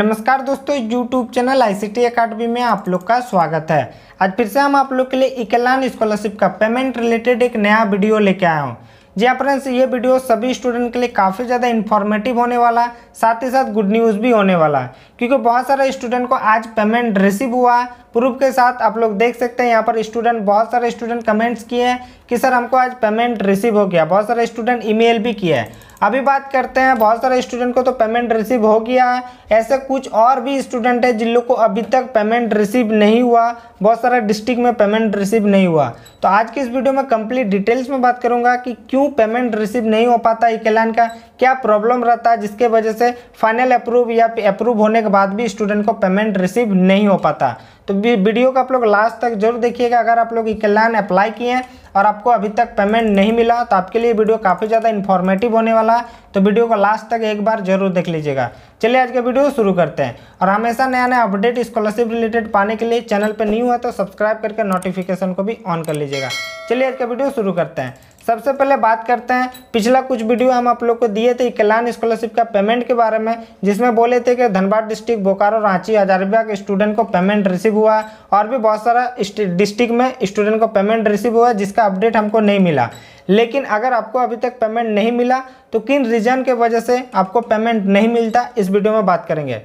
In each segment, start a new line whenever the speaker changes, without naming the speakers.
नमस्कार दोस्तों YouTube channel I C academy में आप लोग का स्वागत है आज फिर से हम आप लोग के लिए इकलान स्कॉलरशिप का पेमेंट रिलेटेड एक नया वीडियो लेके आया हूँ जी फ्रेंड्स हाँ ये वीडियो सभी स्टूडेंट के लिए काफ़ी ज़्यादा इन्फॉर्मेटिव होने वाला है साथ ही साथ गुड न्यूज़ भी होने वाला है क्योंकि बहुत सारे स्टूडेंट को आज पेमेंट रिसीव हुआ है प्रूफ के साथ आप लोग देख सकते हैं यहाँ पर स्टूडेंट बहुत सारे स्टूडेंट कमेंट्स किए हैं कि सर हमको आज पेमेंट रिसीव हो गया बहुत सारे स्टूडेंट ईमेल भी किए हैं अभी बात करते हैं बहुत सारे स्टूडेंट को तो पेमेंट रिसीव हो गया है ऐसे कुछ और भी स्टूडेंट है जिन लोग को अभी तक पेमेंट रिसीव नहीं हुआ बहुत सारे डिस्ट्रिक्ट में पेमेंट रिसीव नहीं हुआ तो आज की इस वीडियो में कंप्लीट डिटेल्स में बात करूंगा कि क्यों पेमेंट रिसीव नहीं हो पाता कैलान का क्या प्रॉब्लम रहता है जिसके वजह से फाइनल अप्रूव या अप्रूव होने के बाद भी स्टूडेंट को पेमेंट रिसीव नहीं हो पाता तो वीडियो का आप लोग लास्ट तक जरूर देखिएगा अगर आप लोग इकलान अप्लाई किए हैं और आपको अभी तक पेमेंट नहीं मिला तो आपके लिए वीडियो काफ़ी ज़्यादा इन्फॉर्मेटिव होने वाला है तो वीडियो को लास्ट तक एक बार जरूर देख लीजिएगा चलिए आज का वीडियो शुरू करते हैं और हमेशा नया नया अपडेट स्कॉलरशिप रिलेटेड पाने के लिए चैनल पर न्यू है तो सब्सक्राइब करके नोटिफिकेशन को भी ऑन कर लीजिएगा चलिए आज का वीडियो शुरू करते हैं सबसे पहले बात करते हैं पिछला कुछ वीडियो हम आप लोग को दिए थे कल्याण स्कॉलरशिप का पेमेंट के बारे में जिसमें बोले थे कि धनबाद डिस्ट्रिक्ट बोकारो रांची हजारीबाग के स्टूडेंट को पेमेंट रिसीव हुआ है और भी बहुत सारा डिस्ट्रिक्ट में स्टूडेंट को पेमेंट रिसीव हुआ है जिसका अपडेट हमको नहीं मिला लेकिन अगर आपको अभी तक पेमेंट नहीं मिला तो किन रीज़न के वजह से आपको पेमेंट नहीं मिलता इस वीडियो में बात करेंगे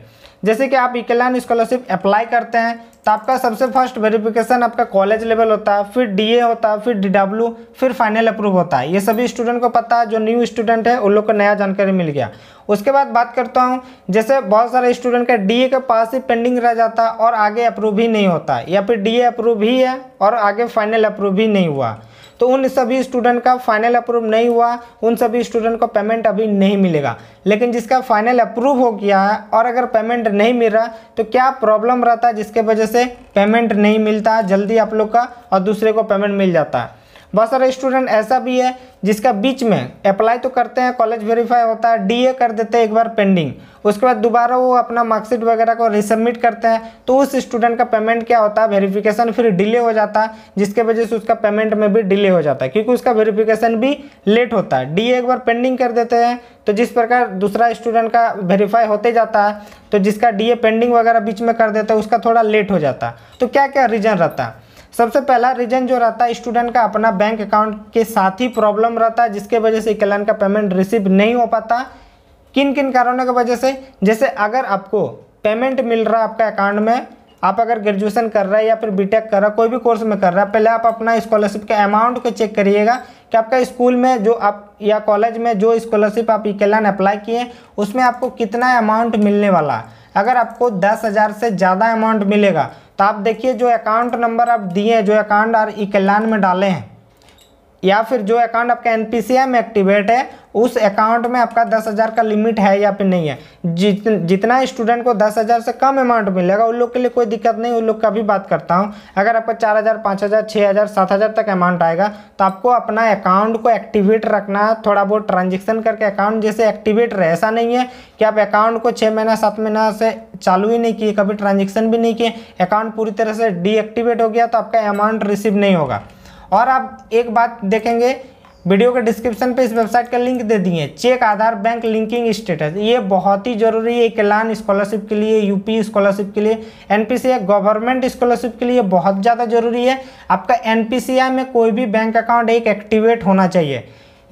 जैसे कि आप इकलान स्कॉलरशिप अप्लाई करते हैं तो आपका सबसे फर्स्ट वेरिफिकेशन आपका कॉलेज लेवल होता है फिर डीए होता है फिर डीडब्ल्यू फिर फाइनल अप्रूव होता है ये सभी स्टूडेंट को पता है जो न्यू स्टूडेंट है उन लोग को नया जानकारी मिल गया उसके बाद बात करता हूँ जैसे बहुत सारे स्टूडेंट का डी के पास ही पेंडिंग रह जाता है और आगे अप्रूव ही नहीं होता या फिर डी अप्रूव ही है और आगे फाइनल अप्रूव ही नहीं हुआ तो उन सभी स्टूडेंट का फाइनल अप्रूव नहीं हुआ उन सभी स्टूडेंट को पेमेंट अभी नहीं मिलेगा लेकिन जिसका फाइनल अप्रूव हो गया है और अगर पेमेंट नहीं मिल रहा तो क्या प्रॉब्लम रहता है जिसके वजह से पेमेंट नहीं मिलता जल्दी आप लोग का और दूसरे को पेमेंट मिल जाता है बहुत सारे स्टूडेंट ऐसा भी है जिसका बीच में अप्लाई तो करते हैं कॉलेज वेरीफाई होता है डीए कर देते हैं एक बार पेंडिंग उसके बाद दोबारा वो अपना मार्कशीट वगैरह को रिसबमिट करते हैं तो उस स्टूडेंट का पेमेंट क्या होता है वेरीफिकेशन फिर डिले हो जाता है जिसके वजह से उसका पेमेंट में भी डिले हो जाता है क्योंकि उसका वेरीफिकेशन भी लेट होता है डी एक बार पेंडिंग कर देते हैं तो जिस प्रकार दूसरा स्टूडेंट का वेरीफाई होते जाता है तो जिसका डी पेंडिंग वगैरह बीच में कर देता है उसका थोड़ा लेट हो जाता है तो क्या क्या रीज़न रहता है सबसे पहला रीजन जो रहता है स्टूडेंट का अपना बैंक अकाउंट के साथ ही प्रॉब्लम रहता है जिसके वजह से क्लाइंट का पेमेंट रिसीव नहीं हो पाता किन किन कारणों की वजह से जैसे अगर आपको पेमेंट मिल रहा है आपका अकाउंट में आप अगर ग्रेजुएशन कर रहे हैं या फिर बीटेक कर रहा है कोई भी कोर्स में कर रहा है पहले आप अपना स्कॉलरशिप के अमाउंट को चेक करिएगा कि आपका स्कूल में जो आप या कॉलेज में जो स्कॉलरशिप आप इकेलान अप्लाई किए उसमें आपको कितना अमाउंट मिलने वाला है अगर आपको दस हज़ार से ज़्यादा अमाउंट मिलेगा तो आप देखिए जो अकाउंट नंबर आप दिए जो अकाउंट आर इकलान में डाले हैं या फिर जो अकाउंट आपका एन में एक्टिवेट है उस अकाउंट में आपका दस हज़ार का लिमिट है या फिर नहीं है जित जितना स्टूडेंट को दस हज़ार से कम अमाउंट मिलेगा उन लोग के लिए कोई दिक्कत नहीं उन लोग का भी बात करता हूँ अगर आपका चार हज़ार पाँच हज़ार छः हज़ार सात हज़ार तक अमाउंट आएगा तो आपको अपना अकाउंट को एक्टिवेट रखना है थोड़ा बहुत ट्रांजेक्शन करके अकाउंट जैसे एक्टिवेट रहे ऐसा नहीं है कि आप अकाउंट को छः महीना सात महीना से चालू ही नहीं किए कभी ट्रांजेक्शन भी नहीं किए अकाउंट पूरी तरह से डीएक्टिवेट हो गया तो आपका अमाउंट रिसीव नहीं होगा और आप एक बात देखेंगे वीडियो के डिस्क्रिप्शन पे इस वेबसाइट का लिंक दे दिए check Aadhaar bank linking status ये बहुत ही जरूरी है कलान स्कॉलरशिप के लिए यूपी स्कॉलरशिप के लिए एनपीसीआई गवर्नमेंट स्कॉलरशिप के लिए बहुत ज़्यादा जरूरी है आपका एनपीसीआई में कोई भी बैंक अकाउंट एक एक्टिवेट होना चाहिए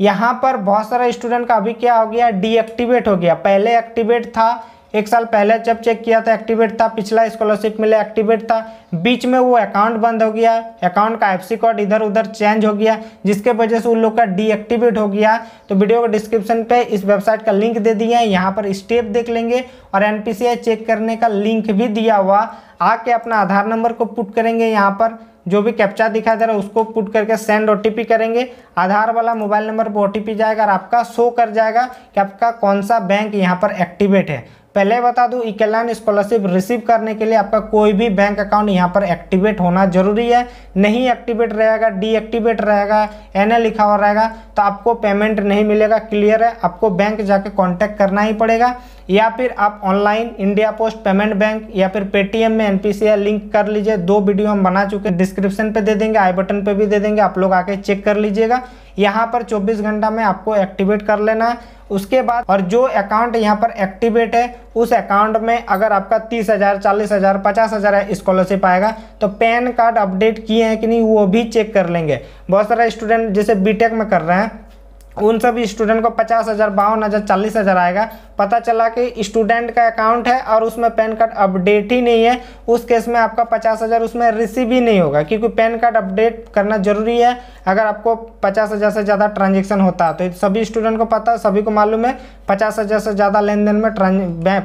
यहाँ पर बहुत सारा स्टूडेंट का अभी क्या हो गया डीएक्टिवेट हो गया पहले एक्टिवेट था एक साल पहले जब चेक किया था तो एक्टिवेट था पिछला स्कॉलरशिप मिले एक्टिवेट था बीच में वो अकाउंट बंद हो गया अकाउंट का एफसी कोड इधर उधर चेंज हो गया जिसके वजह से उन लोग का डीएक्टिवेट हो गया तो वीडियो के डिस्क्रिप्शन पे इस वेबसाइट का लिंक दे दिया है यहाँ पर स्टेप देख लेंगे और एन चेक करने का लिंक भी दिया हुआ आके अपना आधार नंबर को पुट करेंगे यहाँ पर जो भी कैप्चा दिखाई दे रहा है उसको पुट करके सेंड ओ करेंगे आधार वाला मोबाइल नंबर पर ओ जाएगा और आपका शो कर जाएगा कि आपका कौन सा बैंक यहाँ पर एक्टिवेट है पहले बता दूं इकेलाइन स्कॉलरशिप रिसीव करने के लिए आपका कोई भी बैंक अकाउंट यहां पर एक्टिवेट होना जरूरी है नहीं एक्टिवेट रहेगा डीएक्टिवेट रहेगा एन लिखा हुआ रहेगा तो आपको पेमेंट नहीं मिलेगा क्लियर है आपको बैंक जाके कॉन्टैक्ट करना ही पड़ेगा या फिर आप online India post payment bank या फिर पेटीएम में एनपीसीआर लिंक कर लीजिए दो वीडियो हम बना चुके हैं डिस्क्रिप्शन पे दे देंगे आई बटन पे भी दे देंगे आप लोग आके चेक कर लीजिएगा यहाँ पर 24 घंटा में आपको एक्टिवेट कर लेना है उसके बाद और जो अकाउंट यहाँ पर एक्टिवेट है उस अकाउंट में अगर आपका तीस हज़ार चालीस हज़ार पचास हज़ार स्कॉलरशिप आएगा तो पैन कार्ड अपडेट किए हैं कि नहीं वो भी चेक कर लेंगे बहुत सारे स्टूडेंट जैसे बीटेक में कर रहे हैं उन सभी स्टूडेंट को पचास हज़ार बावन हज़ार चालीस हज़ार आएगा पता चला कि स्टूडेंट का अकाउंट है और उसमें पैन कार्ड अपडेट ही नहीं है उस केस में आपका पचास हज़ार उसमें रिसीव ही नहीं होगा क्योंकि पैन कार्ड अपडेट करना जरूरी है अगर आपको पचास हज़ार से ज़्यादा ट्रांजेक्शन होता है तो सभी स्टूडेंट को पता सभी को मालूम है पचास हज़ार से ज़्यादा लेन देन में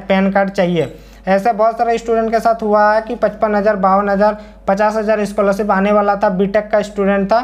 पैन कार्ड चाहिए ऐसा बहुत सारे स्टूडेंट के साथ हुआ है कि पचपन हज़ार बावन हज़ार पचास हज़ार स्कॉलरशिप आने वाला था बीटेक का स्टूडेंट था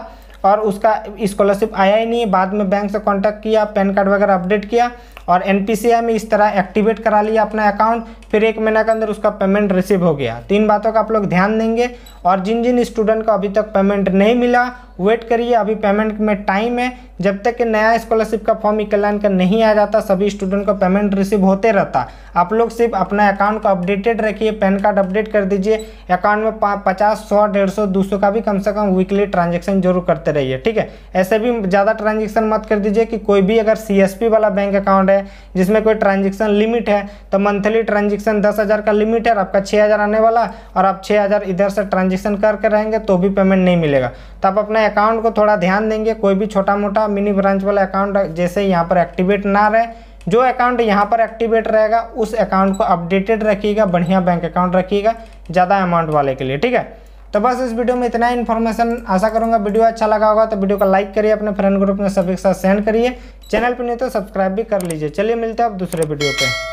और उसका स्कॉलरशिप आया ही नहीं है बाद में बैंक से कॉन्टैक्ट किया पैन कार्ड वगैरह अपडेट किया और एन में इस तरह एक्टिवेट करा लिया अपना अकाउंट फिर एक महीना के अंदर उसका पेमेंट रिसीव हो गया तीन बातों का आप लोग ध्यान देंगे और जिन जिन स्टूडेंट को अभी तक पेमेंट नहीं मिला वेट करिए अभी पेमेंट में टाइम है जब तक कि नया स्कॉलरशिप का फॉर्म इकलान का नहीं आ जाता सभी स्टूडेंट को पेमेंट रिसीव होते रहता आप लोग सिर्फ अपना अकाउंट को अपडेटेड रखिए पैन कार्ड अपडेट कर दीजिए अकाउंट में पचास सौ डेढ़ सौ दो सौ का भी कम से कम वीकली ट्रांजेक्शन जरूर करते रहिए ठीक है ऐसे भी ज़्यादा ट्रांजेक्शन मत कर दीजिए कि कोई भी अगर सी वाला बैंक अकाउंट है है जिसमें कोई ट्रांजेक्शन लिमिट है तो मंथली ट्रांजेक्शन दस हज़ार का लिमिट है और आपका छः हज़ार आने वाला और आप छः हज़ार इधर से ट्रांजेक्शन करके रहेंगे तो भी पेमेंट नहीं मिलेगा तो आप अपने अकाउंट को थोड़ा ध्यान देंगे कोई भी छोटा मोटा मिनी ब्रांच वाला अकाउंट जैसे यहाँ पर एक्टिवेट ना रहे जो अकाउंट यहाँ पर एक्टिवेट रहेगा उस अकाउंट को अपडेटेड रखिएगा बढ़िया बैंक अकाउंट रखिएगा ज़्यादा अमाउंट वाले के लिए ठीक है तो बस इस वीडियो में इतना इन्फॉर्मेशन आशा करूंगा वीडियो अच्छा लगा होगा तो वीडियो को लाइक करिए अपने फ्रेंड ग्रुप में सभी के साथ शेयर करिए चैनल पर नहीं तो सब्सक्राइब भी कर लीजिए चलिए मिलते हैं आप दूसरे वीडियो पर